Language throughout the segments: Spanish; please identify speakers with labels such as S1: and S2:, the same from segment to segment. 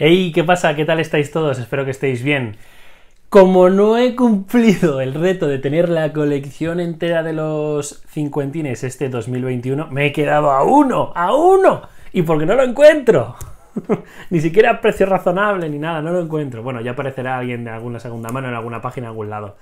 S1: Hey, ¿qué pasa? ¿Qué tal estáis todos? Espero que estéis bien. Como no he cumplido el reto de tener la colección entera de los cincuentines este 2021, me he quedado a uno, a uno. Y porque no lo encuentro. ni siquiera a precio razonable ni nada, no lo encuentro. Bueno, ya aparecerá alguien de alguna segunda mano en alguna página, en algún lado.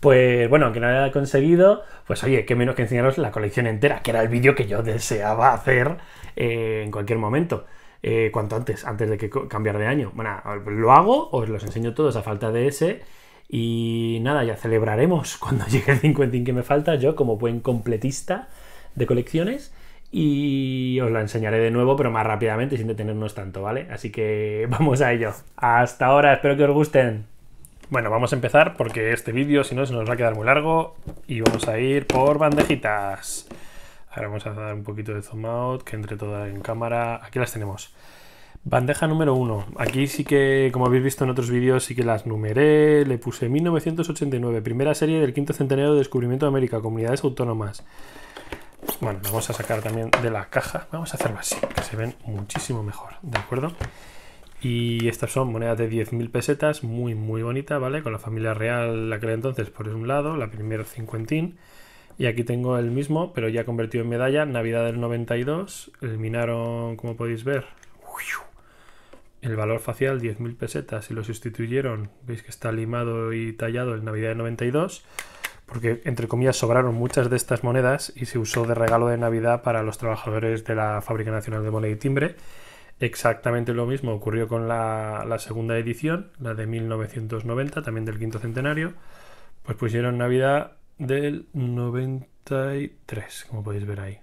S1: Pues bueno, aunque no haya conseguido, pues oye, qué menos que enseñaros la colección entera, que era el vídeo que yo deseaba hacer eh, en cualquier momento. Eh, cuanto antes, antes de que cambiar de año. Bueno, lo hago, os los enseño todos a falta de ese. Y nada, ya celebraremos cuando llegue el 55 que me falta, yo como buen completista de colecciones. Y os la enseñaré de nuevo, pero más rápidamente, sin detenernos tanto, ¿vale? Así que vamos a ello. Hasta ahora, espero que os gusten. Bueno, vamos a empezar porque este vídeo, si no, se nos va a quedar muy largo. Y vamos a ir por bandejitas. Ahora vamos a dar un poquito de zoom out, que entre todas en cámara. Aquí las tenemos. Bandeja número 1. Aquí sí que, como habéis visto en otros vídeos, sí que las numeré. Le puse 1989, primera serie del quinto centenario de descubrimiento de América, comunidades autónomas. Bueno, vamos a sacar también de la caja. Vamos a hacerlo así, que se ven muchísimo mejor, ¿de acuerdo? Y estas son monedas de 10.000 pesetas, muy, muy bonita, ¿vale? Con la familia real, la que era entonces, por un lado, la primera cincuentín. Y aquí tengo el mismo, pero ya convertido en medalla, Navidad del 92. Eliminaron, como podéis ver, el valor facial 10.000 pesetas y lo sustituyeron. Veis que está limado y tallado el Navidad del 92. Porque, entre comillas, sobraron muchas de estas monedas y se usó de regalo de Navidad para los trabajadores de la Fábrica Nacional de Moneda y Timbre. Exactamente lo mismo ocurrió con la, la, segunda edición, la de 1990, también del quinto centenario. Pues pusieron Navidad del 93, como podéis ver ahí.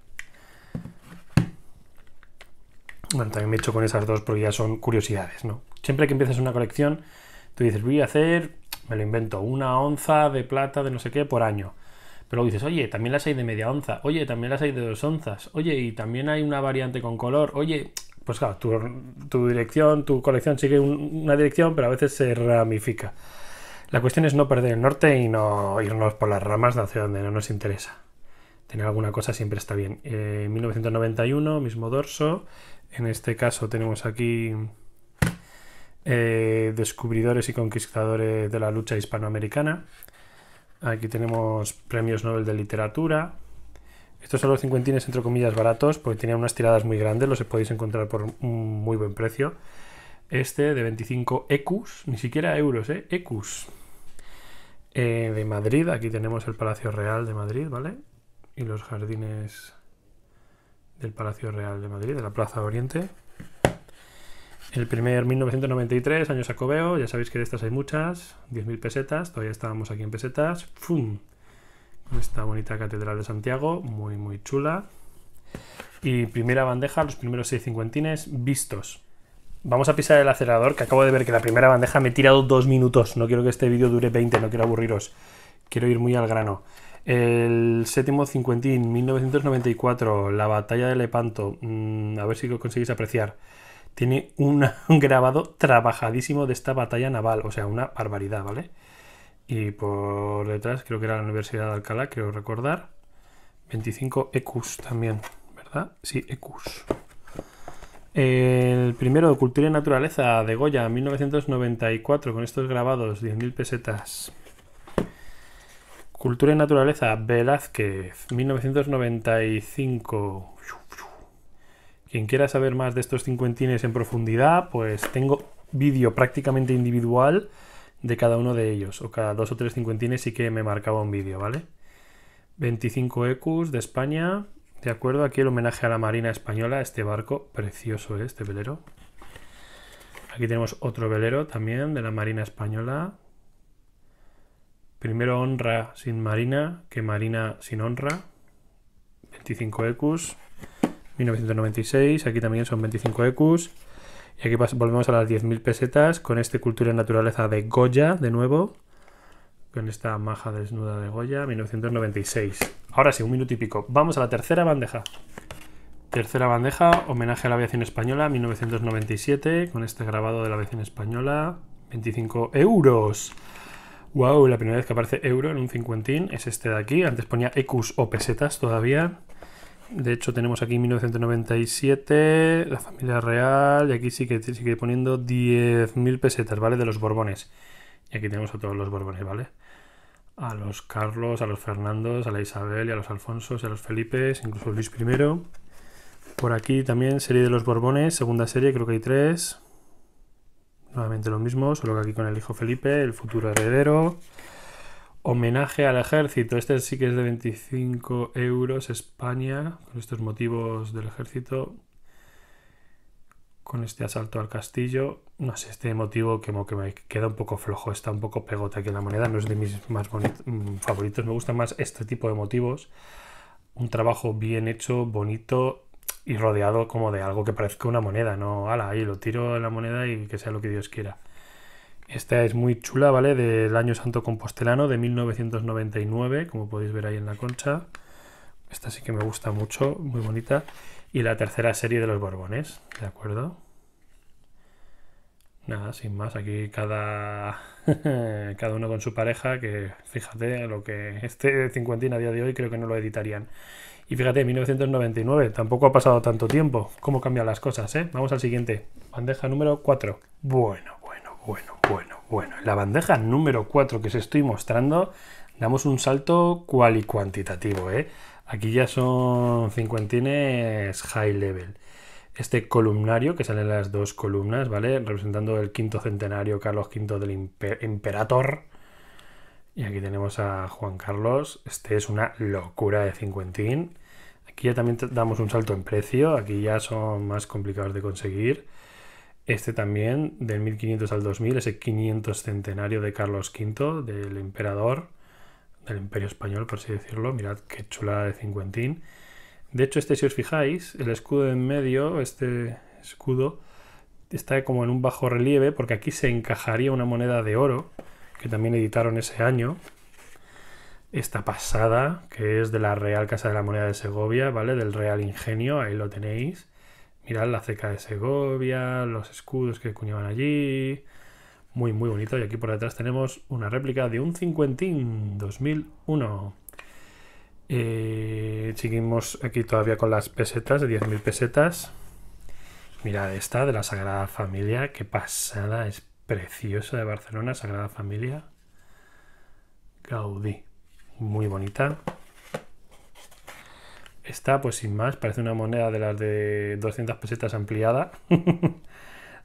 S1: Bueno, también me he hecho con esas dos porque ya son curiosidades, ¿no? Siempre que empiezas una colección, tú dices, voy a hacer, me lo invento, una onza de plata de no sé qué por año. Pero luego dices, oye, también las hay de media onza, oye, también las hay de dos onzas, oye, y también hay una variante con color, oye, pues claro, tu, dirección, tu colección sigue una dirección, pero a veces se ramifica. La cuestión es no perder el norte y no irnos por las ramas de hacia donde no nos interesa. Tener alguna cosa siempre está bien. Eh, 1991, mismo dorso. En este caso tenemos aquí eh, descubridores y conquistadores de la lucha hispanoamericana. Aquí tenemos premios Nobel de literatura. Estos son los cincuentines entre comillas baratos porque tenían unas tiradas muy grandes, los podéis encontrar por un muy buen precio. Este de 25 ECUs, ni siquiera euros, ¿eh? ECUs. Eh, de Madrid. Aquí tenemos el Palacio Real de Madrid, ¿vale? Y los jardines del Palacio Real de Madrid, de la Plaza Oriente. El primer 1993, año Sacobeo, ya sabéis que de estas hay muchas, 10.000 pesetas, todavía estábamos aquí en pesetas. ¡Fum! Esta bonita Catedral de Santiago, muy muy chula. Y primera bandeja, los primeros seis cincuentines vistos. Vamos a pisar el acelerador, que acabo de ver que la primera bandeja me he tirado dos minutos. No quiero que este vídeo dure 20, no quiero aburriros. Quiero ir muy al grano. El séptimo cincuentín, 1994, la batalla de Lepanto. Mm, a ver si lo conseguís apreciar. Tiene un grabado trabajadísimo de esta batalla naval, o sea, una barbaridad, ¿vale? Y por detrás, creo que era la Universidad de Alcalá, creo recordar. 25 EQs también, ¿verdad? Sí, EQs. El primero Cultura y Naturaleza de Goya, 1994, con estos grabados, 10.000 pesetas. Cultura y Naturaleza, Velázquez, 1995. Quien quiera saber más de estos cincuentines en profundidad, pues tengo vídeo prácticamente individual de cada uno de ellos, o cada dos o tres cincuentines sí que me marcaba un vídeo, ¿vale? 25 ECUs de España, de acuerdo, aquí el homenaje a la Marina Española, este barco, precioso este velero. Aquí tenemos otro velero también de la Marina Española. Primero honra sin Marina que Marina sin honra. 25 ecus, 1996, aquí también son 25 ecus Y aquí volvemos a las 10.000 pesetas con este Cultura y Naturaleza de Goya de nuevo con esta maja desnuda de Goya, 1996. Ahora sí, un minuto y pico. Vamos a la tercera bandeja. Tercera bandeja, homenaje a la aviación española, 1997, con este grabado de la aviación española, 25 euros. Wow, la primera vez que aparece euro en un cincuentín es este de aquí. Antes ponía ecus o pesetas todavía. De hecho, tenemos aquí 1997, la familia real, y aquí sí que sigue poniendo 10.000 pesetas, ¿vale? De los Borbones aquí tenemos a todos los Borbones, ¿vale? A los Carlos, a los Fernandos, a la Isabel y a los Alfonsos a los Felipe, incluso Luis I. Por aquí también serie de los Borbones, segunda serie, creo que hay tres. Nuevamente lo mismo, solo que aquí con el hijo Felipe, el futuro heredero. Homenaje al ejército, este sí que es de 25 euros, España, con estos motivos del ejército con este asalto al castillo. No sé, este motivo que, que me queda un poco flojo, está un poco pegota aquí en la moneda, no es de mis más mm, favoritos, me gustan más este tipo de motivos. Un trabajo bien hecho, bonito y rodeado como de algo que parezca una moneda, no, ala, ahí lo tiro en la moneda y que sea lo que Dios quiera. Esta es muy chula, ¿vale? Del Año Santo Compostelano de 1999, como podéis ver ahí en la concha. Esta sí que me gusta mucho, muy bonita y la tercera serie de los Borbones, ¿de acuerdo? Nada, sin más, aquí cada, cada uno con su pareja, que fíjate lo que este cincuentina a día de hoy creo que no lo editarían. Y fíjate, 1999, tampoco ha pasado tanto tiempo. ¿Cómo cambian las cosas, eh? Vamos al siguiente. Bandeja número 4. Bueno, bueno, bueno, bueno, bueno. la bandeja número 4 que os estoy mostrando, damos un salto cual y cuantitativo, eh. Aquí ya son cincuentines high level. Este columnario, que sale en las dos columnas, ¿vale? Representando el quinto centenario, Carlos V del emperador. Y aquí tenemos a Juan Carlos. Este es una locura de cincuentín. Aquí ya también damos un salto en precio, aquí ya son más complicados de conseguir. Este también, del 1500 al 2000, ese 500 centenario de Carlos V, del emperador del Imperio Español, por así decirlo. Mirad qué chulada de cincuentín. De hecho, este, si os fijáis, el escudo en medio, este escudo, está como en un bajo relieve, porque aquí se encajaría una moneda de oro, que también editaron ese año. Esta pasada, que es de la Real Casa de la Moneda de Segovia, ¿vale? Del Real Ingenio, ahí lo tenéis. Mirad la ceca de Segovia, los escudos que cuñaban allí, muy muy bonito y aquí por detrás tenemos una réplica de un cincuentín 2001 eh, seguimos aquí todavía con las pesetas de 10.000 pesetas mirad esta de la Sagrada Familia qué pasada es preciosa de Barcelona Sagrada Familia Gaudí muy bonita esta pues sin más parece una moneda de las de 200 pesetas ampliada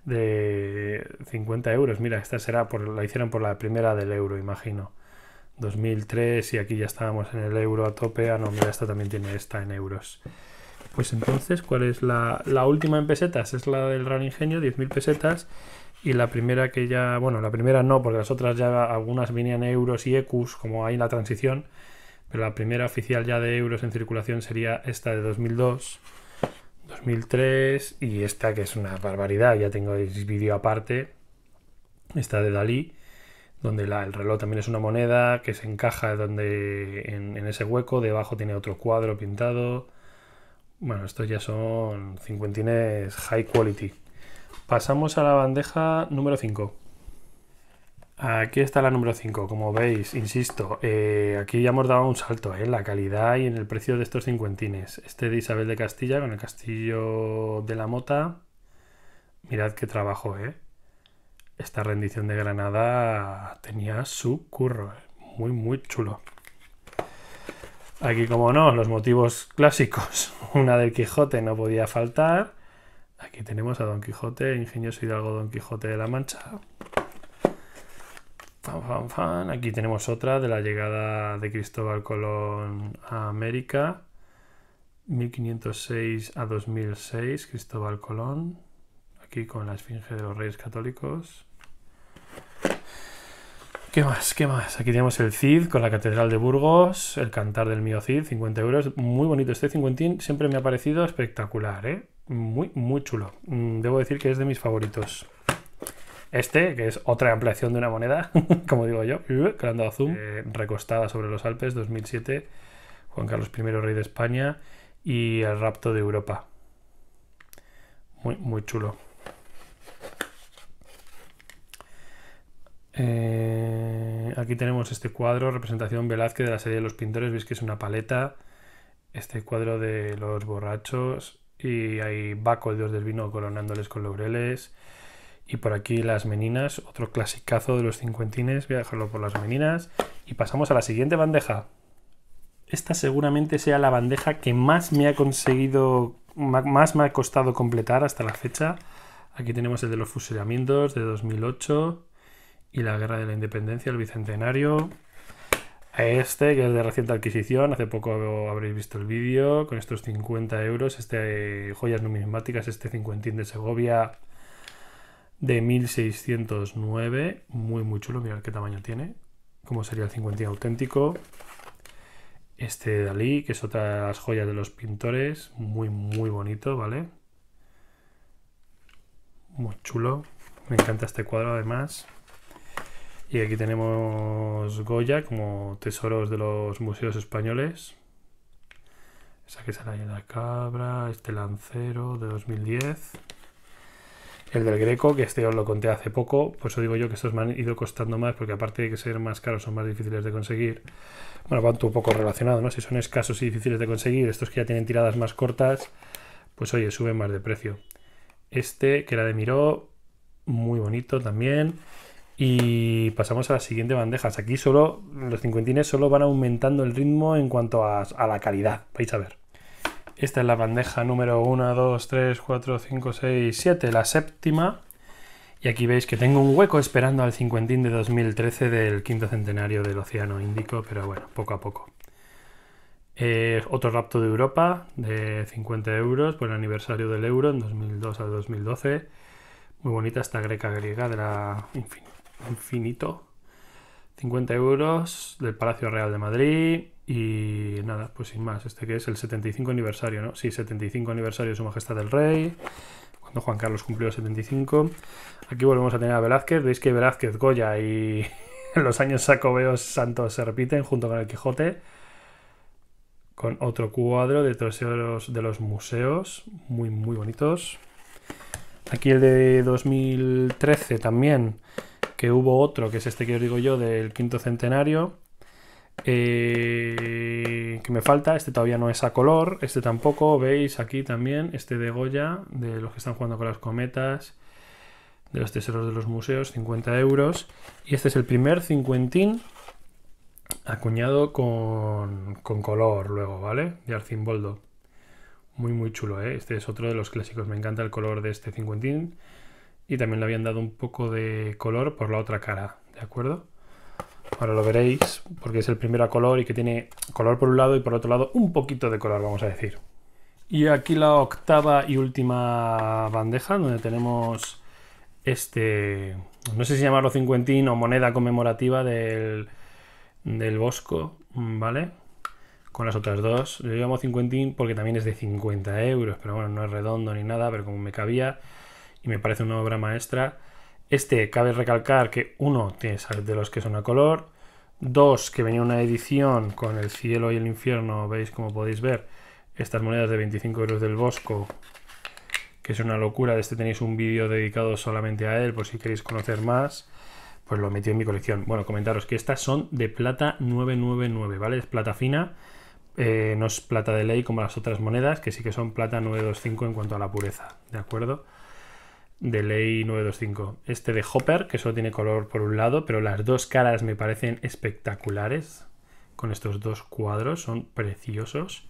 S1: de 50 euros. Mira, esta será por la hicieron por la primera del euro, imagino. 2003 y aquí ya estábamos en el euro a tope. Ah, no, mira, esta también tiene esta en euros. Pues entonces, ¿cuál es la, última en pesetas? Es la del gran Ingenio, 10.000 pesetas. Y la primera que ya, bueno, la primera no, porque las otras ya algunas venían euros y ecus, como hay la transición. Pero la primera oficial ya de euros en circulación sería esta de 2002 2003 y esta que es una barbaridad, ya tengo el vídeo aparte, esta de Dalí, donde el reloj también es una moneda que se encaja donde, en, en, ese hueco, debajo tiene otro cuadro pintado. Bueno, estos ya son cincuentines high quality. Pasamos a la bandeja número 5. Aquí está la número 5, como veis, insisto, eh, aquí ya hemos dado un salto eh, en la calidad y en el precio de estos cincuentines. Este de Isabel de Castilla con el castillo de la mota, mirad qué trabajo, ¿eh? Esta rendición de Granada tenía su curro, eh, muy muy chulo. Aquí como no, los motivos clásicos, una del Quijote no podía faltar. Aquí tenemos a Don Quijote, ingenioso hidalgo Don Quijote de la Mancha. Aquí tenemos otra de la llegada de Cristóbal Colón a América. 1506 a 2006, Cristóbal Colón. Aquí con la Esfinge de los Reyes Católicos. ¿Qué más? ¿Qué más? Aquí tenemos el Cid con la Catedral de Burgos, el Cantar del Mío Cid, 50 euros. Muy bonito este cincuentín, siempre me ha parecido espectacular, ¿eh? Muy, muy chulo. Mm, debo decir que es de mis favoritos. Este, que es otra ampliación de una moneda, como digo yo, que le dado zoom, eh. recostada sobre los Alpes, 2007, Juan Carlos I, rey de España, y el rapto de Europa. Muy, muy chulo. Eh, aquí tenemos este cuadro, representación Velázquez de la serie de los pintores, veis que es una paleta, este cuadro de los borrachos, y hay Baco, el dios del vino, coronándoles con laureles. Y por aquí las meninas, otro clasicazo de los cincuentines. Voy a dejarlo por las meninas. Y pasamos a la siguiente bandeja. Esta seguramente sea la bandeja que más me ha conseguido, más me ha costado completar hasta la fecha. Aquí tenemos el de los fusilamientos de 2008 y la guerra de la independencia, el bicentenario. Este, que es de reciente adquisición, hace poco habréis visto el vídeo, con estos 50 euros, este joyas numismáticas, este cincuentín de Segovia de 1609, muy muy chulo, mirad qué tamaño tiene, como sería el 50 auténtico. Este de Dalí, que es otra de las joyas de los pintores, muy muy bonito, ¿vale? Muy chulo, me encanta este cuadro además. Y aquí tenemos Goya como tesoros de los museos españoles. Esa que sale la de la cabra, este lancero de 2010 el del Greco, que este os lo conté hace poco, pues eso digo yo que estos me han ido costando más, porque aparte de que ser más caros son más difíciles de conseguir. Bueno, van un poco relacionado, ¿no? Si son escasos y difíciles de conseguir, estos que ya tienen tiradas más cortas, pues oye, suben más de precio. Este, que era de Miró, muy bonito también. Y pasamos a las siguientes bandejas. Aquí solo los cincuentines solo van aumentando el ritmo en cuanto a la calidad. Vais a ver. Esta es la bandeja número 1, 2, 3, 4, 5, 6, 7, la séptima. Y aquí veis que tengo un hueco esperando al cincuentín de 2013 del quinto centenario del Océano Índico, pero bueno, poco a poco. Eh, otro rapto de Europa de 50 euros por el aniversario del euro en 2002 al 2012. Muy bonita esta greca griega de la infinito. 50 euros del Palacio Real de Madrid. Y nada, pues sin más, este que es el 75 aniversario, ¿no? Sí, 75 aniversario de Su Majestad el Rey, cuando Juan Carlos cumplió 75. Aquí volvemos a tener a Velázquez, veis que Velázquez, Goya y los años sacobeos santos se repiten junto con el Quijote, con otro cuadro de traseros de los museos, muy, muy bonitos. Aquí el de 2013 también, que hubo otro, que es este que os digo yo, del quinto centenario eh, que me falta, este todavía no es a color, este tampoco, veis aquí también, este de Goya, de los que están jugando con las cometas, de los tesoros de los museos, 50 euros. Y este es el primer cincuentín acuñado con, con color luego, ¿vale? De Arcimboldo. Muy, muy chulo, ¿eh? Este es otro de los clásicos, me encanta el color de este cincuentín. Y también le habían dado un poco de color por la otra cara, ¿de acuerdo? Ahora lo veréis porque es el primero a color y que tiene color por un lado y por otro lado un poquito de color, vamos a decir. Y aquí la octava y última bandeja donde tenemos este, no sé si llamarlo cincuentín o moneda conmemorativa del, Bosco, ¿vale? Con las otras dos. Le llamo cincuentín porque también es de 50 euros, pero bueno, no es redondo ni nada, pero como me cabía y me parece una obra maestra, este cabe recalcar que uno sal de los que son a color, dos que venía una edición con el cielo y el infierno, veis como podéis ver, estas monedas de 25 euros del Bosco, que es una locura, de este tenéis un vídeo dedicado solamente a él, por si queréis conocer más, pues lo metí en mi colección. Bueno, comentaros que estas son de plata 999, ¿vale? Es plata fina, eh, no es plata de ley como las otras monedas, que sí que son plata 925 en cuanto a la pureza, ¿de acuerdo? de Ley 925. Este de Hopper, que solo tiene color por un lado, pero las dos caras me parecen espectaculares. Con estos dos cuadros, son preciosos.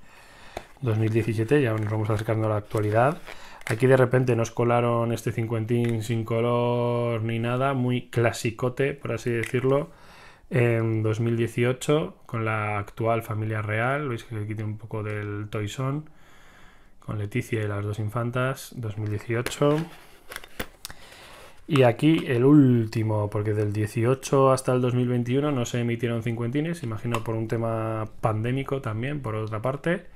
S1: 2017, ya nos vamos acercando a la actualidad. Aquí de repente nos colaron este cincuentín sin color ni nada, muy clasicote, por así decirlo. En 2018, con la actual familia real, veis que aquí tiene un poco del toyson con Leticia y las dos infantas. 2018. Y aquí el último, porque del 18 hasta el 2021 no se emitieron cincuentines, imagino por un tema pandémico también, por otra parte,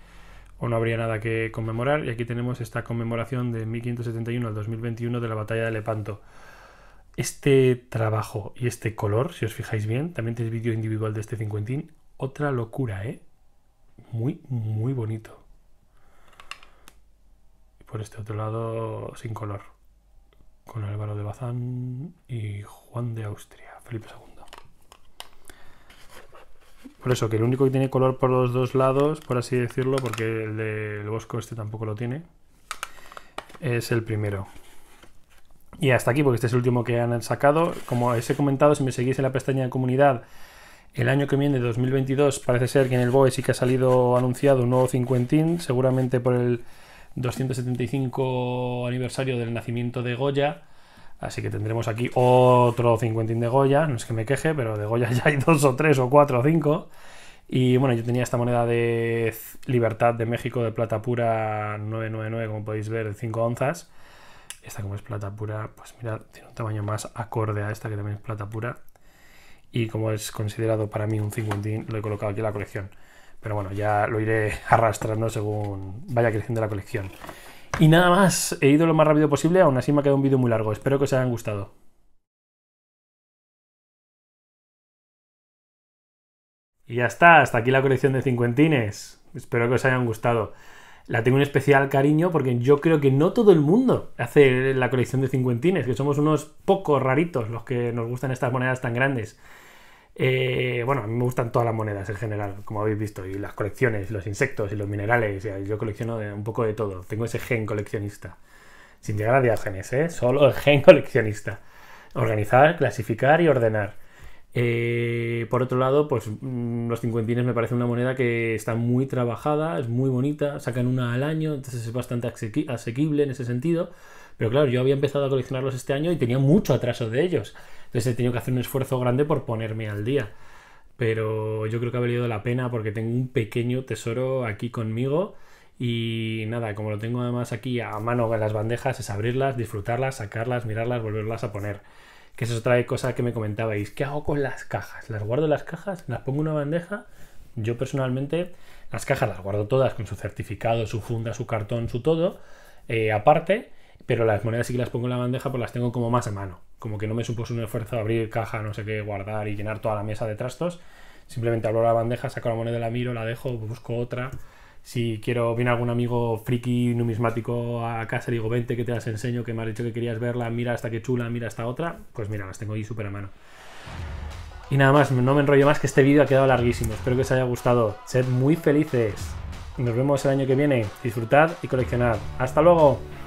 S1: o no habría nada que conmemorar. Y aquí tenemos esta conmemoración de 1571 al 2021 de la batalla de Lepanto. Este trabajo y este color, si os fijáis bien, también tenéis vídeo individual de este cincuentín. Otra locura, ¿eh? Muy, muy bonito. Y por este otro lado, sin color con Álvaro de Bazán y Juan de Austria, Felipe II. Por eso, que el único que tiene color por los dos lados, por así decirlo, porque el del de Bosco este tampoco lo tiene, es el primero. Y hasta aquí, porque este es el último que han sacado. Como os he comentado, si me seguís en la pestaña de comunidad, el año que viene, 2022, parece ser que en el BOE sí que ha salido anunciado un nuevo cincuentín, seguramente por el 275 aniversario del nacimiento de Goya. Así que tendremos aquí otro cincuentín de Goya. No es que me queje, pero de Goya ya hay dos o tres o cuatro o cinco. Y bueno, yo tenía esta moneda de Libertad de México de plata pura 999, como podéis ver, de 5 onzas. Esta como es plata pura, pues mirad, tiene un tamaño más acorde a esta que también es plata pura. Y como es considerado para mí un cincuentín, lo he colocado aquí en la colección. Pero bueno, ya lo iré arrastrando según vaya creciendo la colección. Y nada más, he ido lo más rápido posible, aún así me ha quedado un vídeo muy largo, espero que os hayan gustado. Y ya está, hasta aquí la colección de cincuentines. Espero que os hayan gustado. La tengo un especial cariño porque yo creo que no todo el mundo hace la colección de cincuentines, que somos unos pocos raritos los que nos gustan estas monedas tan grandes. Eh, bueno, a mí me gustan todas las monedas en general, como habéis visto, y las colecciones, los insectos y los minerales. Yo colecciono un poco de todo. Tengo ese gen coleccionista. Sin llegar a diágenes, ¿eh? Solo el gen coleccionista. Organizar, clasificar y ordenar. Eh, por otro lado, pues mm, los cincuentines me parece una moneda que está muy trabajada, es muy bonita, sacan una al año, entonces es bastante asequible en ese sentido. Pero claro, yo había empezado a coleccionarlos este año y tenía mucho atraso de ellos. Entonces he tenido que hacer un esfuerzo grande por ponerme al día. Pero yo creo que ha valido la pena porque tengo un pequeño tesoro aquí conmigo. Y nada, como lo tengo además aquí a mano en las bandejas, es abrirlas, disfrutarlas, sacarlas, mirarlas, volverlas a poner. Que eso es otra cosa que me comentabais. ¿Qué hago con las cajas? ¿Las guardo las cajas? ¿Las pongo en una bandeja? Yo personalmente las cajas las guardo todas con su certificado, su funda, su cartón, su todo, eh, aparte pero las monedas sí que las pongo en la bandeja, pues las tengo como más a mano. Como que no me supuso un esfuerzo abrir caja, no sé qué, guardar y llenar toda la mesa de trastos. Simplemente abro la bandeja, saco la moneda, la miro, la dejo, busco otra. Si quiero, viene algún amigo friki numismático a casa, digo, vente que te las enseño, que me has dicho que querías verla, mira hasta que chula, mira esta otra. Pues mira, las tengo ahí súper a mano. Y nada más, no me enrollo más que este vídeo ha quedado larguísimo. Espero que os haya gustado. Sed muy felices. Nos vemos el año que viene. Disfrutad y coleccionar ¡Hasta luego!